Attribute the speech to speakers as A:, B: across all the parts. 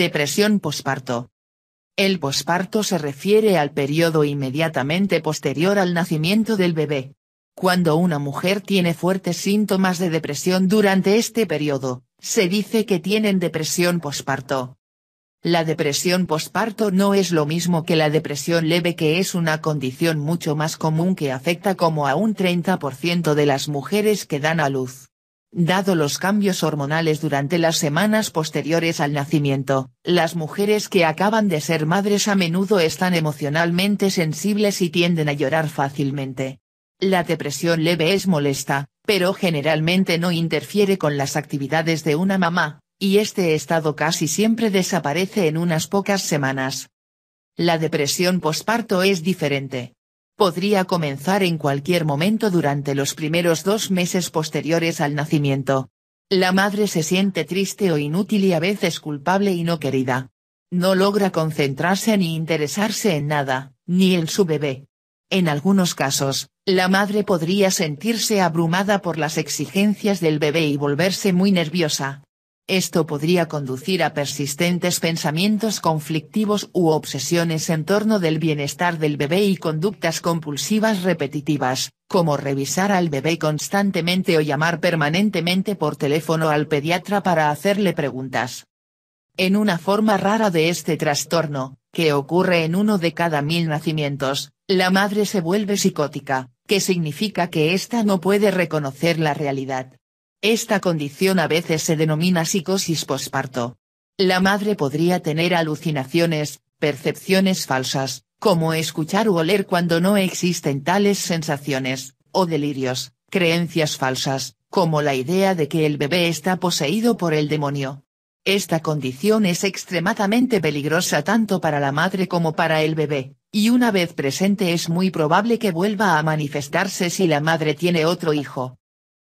A: Depresión posparto. El posparto se refiere al periodo inmediatamente posterior al nacimiento del bebé. Cuando una mujer tiene fuertes síntomas de depresión durante este periodo, se dice que tienen depresión posparto. La depresión posparto no es lo mismo que la depresión leve que es una condición mucho más común que afecta como a un 30% de las mujeres que dan a luz. Dado los cambios hormonales durante las semanas posteriores al nacimiento, las mujeres que acaban de ser madres a menudo están emocionalmente sensibles y tienden a llorar fácilmente. La depresión leve es molesta, pero generalmente no interfiere con las actividades de una mamá, y este estado casi siempre desaparece en unas pocas semanas. La depresión posparto es diferente podría comenzar en cualquier momento durante los primeros dos meses posteriores al nacimiento. La madre se siente triste o inútil y a veces culpable y no querida. No logra concentrarse ni interesarse en nada, ni en su bebé. En algunos casos, la madre podría sentirse abrumada por las exigencias del bebé y volverse muy nerviosa, esto podría conducir a persistentes pensamientos conflictivos u obsesiones en torno del bienestar del bebé y conductas compulsivas repetitivas, como revisar al bebé constantemente o llamar permanentemente por teléfono al pediatra para hacerle preguntas. En una forma rara de este trastorno, que ocurre en uno de cada mil nacimientos, la madre se vuelve psicótica, que significa que ésta no puede reconocer la realidad esta condición a veces se denomina psicosis posparto. La madre podría tener alucinaciones, percepciones falsas, como escuchar o oler cuando no existen tales sensaciones, o delirios, creencias falsas, como la idea de que el bebé está poseído por el demonio. Esta condición es extremadamente peligrosa tanto para la madre como para el bebé, y una vez presente es muy probable que vuelva a manifestarse si la madre tiene otro hijo.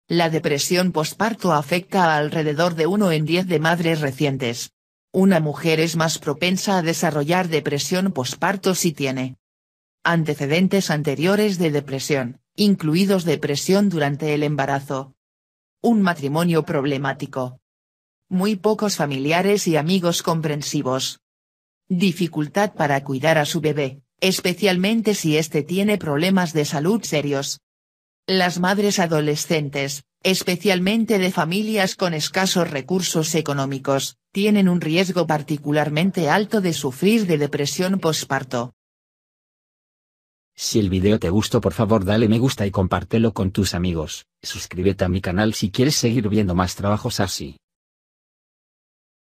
A: La depresión posparto afecta a alrededor de 1 en 10 de madres recientes. Una mujer es más propensa a desarrollar depresión posparto si tiene antecedentes anteriores de depresión, incluidos depresión durante el embarazo. Un matrimonio problemático. Muy pocos familiares y amigos comprensivos. Dificultad para cuidar a su bebé, especialmente si éste tiene problemas de salud serios. Las madres adolescentes, especialmente de familias con escasos recursos económicos, tienen un riesgo particularmente alto de sufrir de depresión posparto. Si el video te gustó por favor dale me gusta y compártelo con tus amigos, suscríbete a mi canal si quieres seguir viendo más trabajos así.